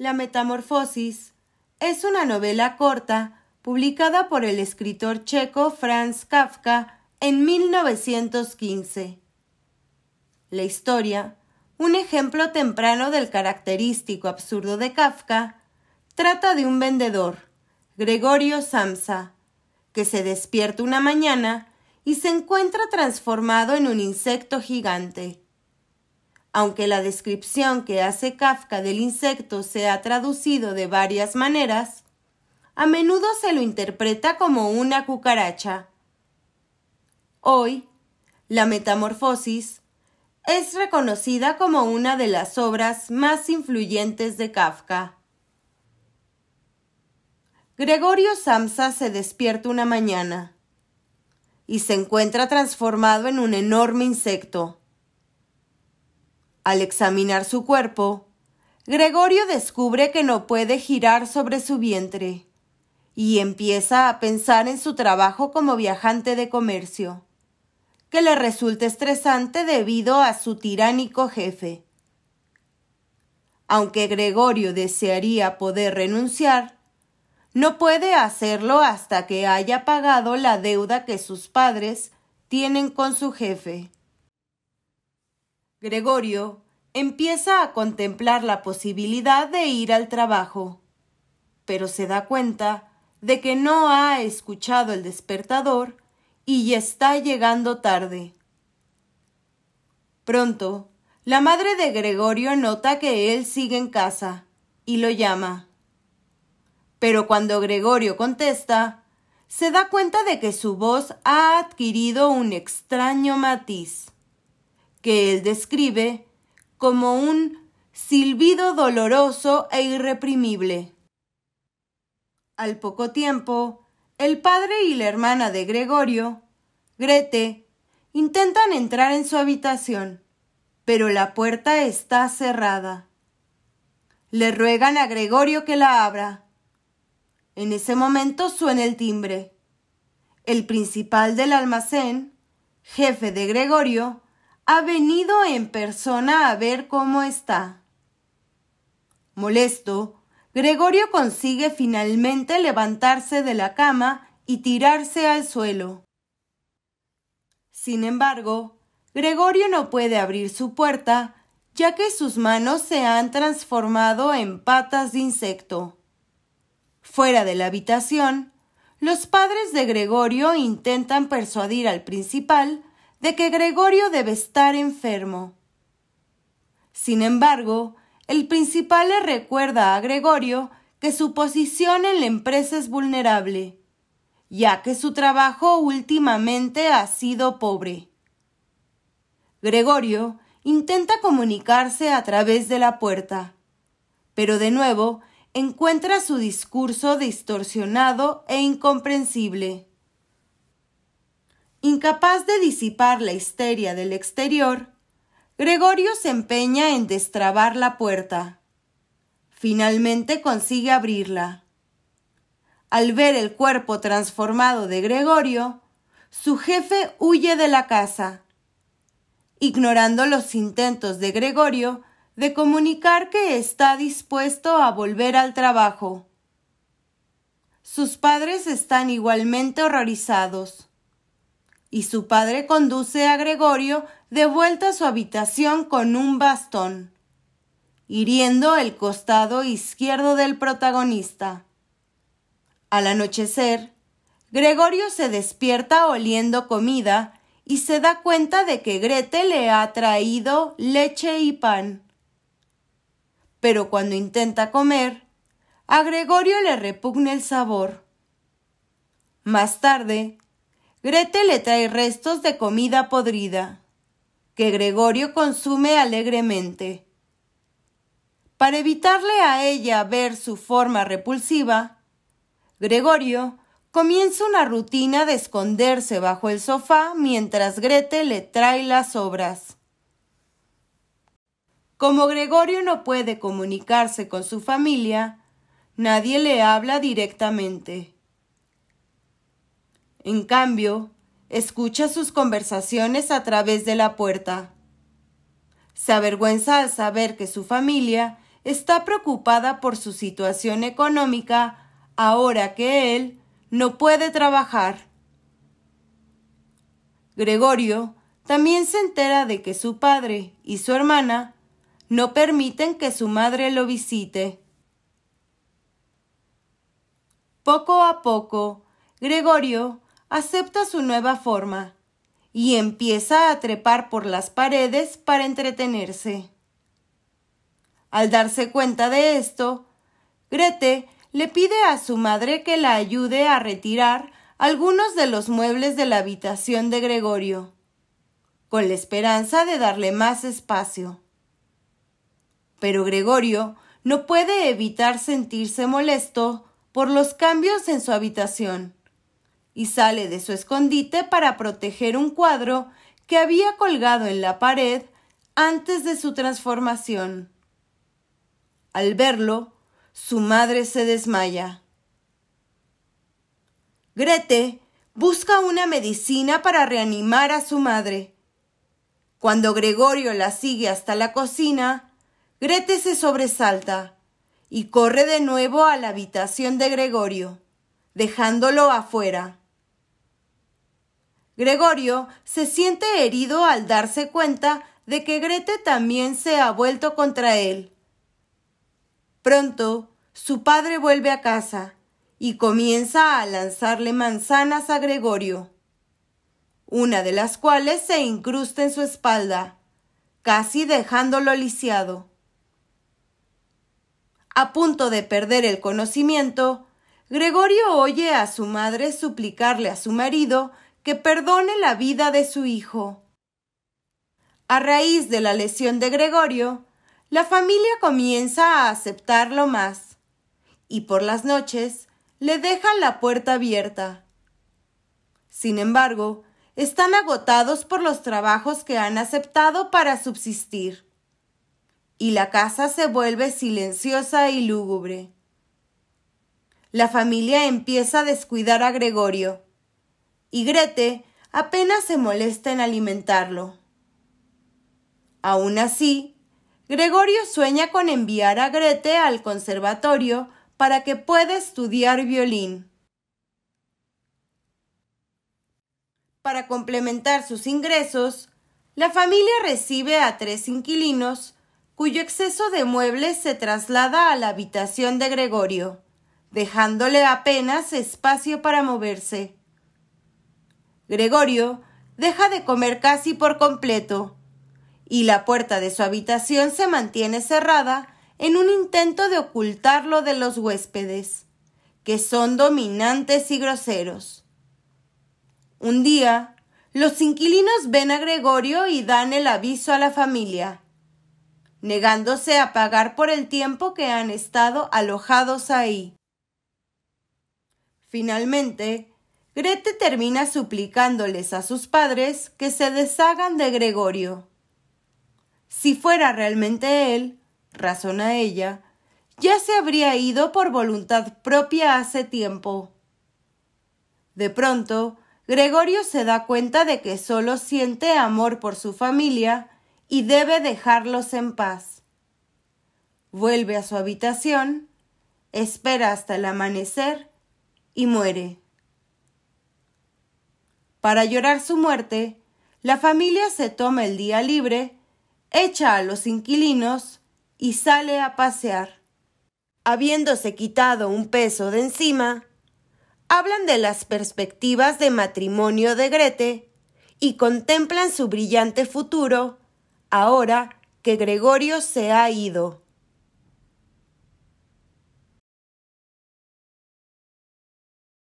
La Metamorfosis es una novela corta publicada por el escritor checo Franz Kafka en 1915. La historia, un ejemplo temprano del característico absurdo de Kafka, trata de un vendedor, Gregorio Samsa, que se despierta una mañana y se encuentra transformado en un insecto gigante. Aunque la descripción que hace Kafka del insecto se ha traducido de varias maneras, a menudo se lo interpreta como una cucaracha. Hoy, La Metamorfosis es reconocida como una de las obras más influyentes de Kafka. Gregorio Samsa se despierta una mañana y se encuentra transformado en un enorme insecto. Al examinar su cuerpo, Gregorio descubre que no puede girar sobre su vientre y empieza a pensar en su trabajo como viajante de comercio, que le resulta estresante debido a su tiránico jefe. Aunque Gregorio desearía poder renunciar, no puede hacerlo hasta que haya pagado la deuda que sus padres tienen con su jefe. Gregorio empieza a contemplar la posibilidad de ir al trabajo, pero se da cuenta de que no ha escuchado el despertador y está llegando tarde. Pronto, la madre de Gregorio nota que él sigue en casa y lo llama. Pero cuando Gregorio contesta, se da cuenta de que su voz ha adquirido un extraño matiz que él describe como un silbido doloroso e irreprimible. Al poco tiempo, el padre y la hermana de Gregorio, Grete, intentan entrar en su habitación, pero la puerta está cerrada. Le ruegan a Gregorio que la abra. En ese momento suena el timbre. El principal del almacén, jefe de Gregorio, ha venido en persona a ver cómo está. Molesto, Gregorio consigue finalmente levantarse de la cama y tirarse al suelo. Sin embargo, Gregorio no puede abrir su puerta, ya que sus manos se han transformado en patas de insecto. Fuera de la habitación, los padres de Gregorio intentan persuadir al principal de que Gregorio debe estar enfermo. Sin embargo, el principal le recuerda a Gregorio que su posición en la empresa es vulnerable, ya que su trabajo últimamente ha sido pobre. Gregorio intenta comunicarse a través de la puerta, pero de nuevo encuentra su discurso distorsionado e incomprensible. Incapaz de disipar la histeria del exterior, Gregorio se empeña en destrabar la puerta. Finalmente consigue abrirla. Al ver el cuerpo transformado de Gregorio, su jefe huye de la casa, ignorando los intentos de Gregorio de comunicar que está dispuesto a volver al trabajo. Sus padres están igualmente horrorizados y su padre conduce a Gregorio de vuelta a su habitación con un bastón, hiriendo el costado izquierdo del protagonista. Al anochecer, Gregorio se despierta oliendo comida y se da cuenta de que Grete le ha traído leche y pan. Pero cuando intenta comer, a Gregorio le repugna el sabor. Más tarde, Grete le trae restos de comida podrida, que Gregorio consume alegremente. Para evitarle a ella ver su forma repulsiva, Gregorio comienza una rutina de esconderse bajo el sofá mientras Grete le trae las obras. Como Gregorio no puede comunicarse con su familia, nadie le habla directamente. En cambio, escucha sus conversaciones a través de la puerta. Se avergüenza al saber que su familia está preocupada por su situación económica ahora que él no puede trabajar. Gregorio también se entera de que su padre y su hermana no permiten que su madre lo visite. Poco a poco, Gregorio acepta su nueva forma y empieza a trepar por las paredes para entretenerse. Al darse cuenta de esto, Grete le pide a su madre que la ayude a retirar algunos de los muebles de la habitación de Gregorio, con la esperanza de darle más espacio. Pero Gregorio no puede evitar sentirse molesto por los cambios en su habitación y sale de su escondite para proteger un cuadro que había colgado en la pared antes de su transformación. Al verlo, su madre se desmaya. Grete busca una medicina para reanimar a su madre. Cuando Gregorio la sigue hasta la cocina, Grete se sobresalta y corre de nuevo a la habitación de Gregorio, dejándolo afuera. Gregorio se siente herido al darse cuenta de que Grete también se ha vuelto contra él. Pronto, su padre vuelve a casa y comienza a lanzarle manzanas a Gregorio, una de las cuales se incrusta en su espalda, casi dejándolo lisiado. A punto de perder el conocimiento, Gregorio oye a su madre suplicarle a su marido que perdone la vida de su hijo. A raíz de la lesión de Gregorio, la familia comienza a aceptarlo más y por las noches le dejan la puerta abierta. Sin embargo, están agotados por los trabajos que han aceptado para subsistir, y la casa se vuelve silenciosa y lúgubre. La familia empieza a descuidar a Gregorio, y Grete apenas se molesta en alimentarlo. Aún así, Gregorio sueña con enviar a Grete al conservatorio para que pueda estudiar violín. Para complementar sus ingresos, la familia recibe a tres inquilinos cuyo exceso de muebles se traslada a la habitación de Gregorio, dejándole apenas espacio para moverse. Gregorio deja de comer casi por completo y la puerta de su habitación se mantiene cerrada en un intento de ocultarlo de los huéspedes, que son dominantes y groseros. Un día, los inquilinos ven a Gregorio y dan el aviso a la familia, negándose a pagar por el tiempo que han estado alojados ahí. Finalmente, Grete termina suplicándoles a sus padres que se deshagan de Gregorio. Si fuera realmente él, razona ella, ya se habría ido por voluntad propia hace tiempo. De pronto, Gregorio se da cuenta de que solo siente amor por su familia y debe dejarlos en paz. Vuelve a su habitación, espera hasta el amanecer y muere. Para llorar su muerte, la familia se toma el día libre, echa a los inquilinos y sale a pasear. Habiéndose quitado un peso de encima, hablan de las perspectivas de matrimonio de Grete y contemplan su brillante futuro ahora que Gregorio se ha ido.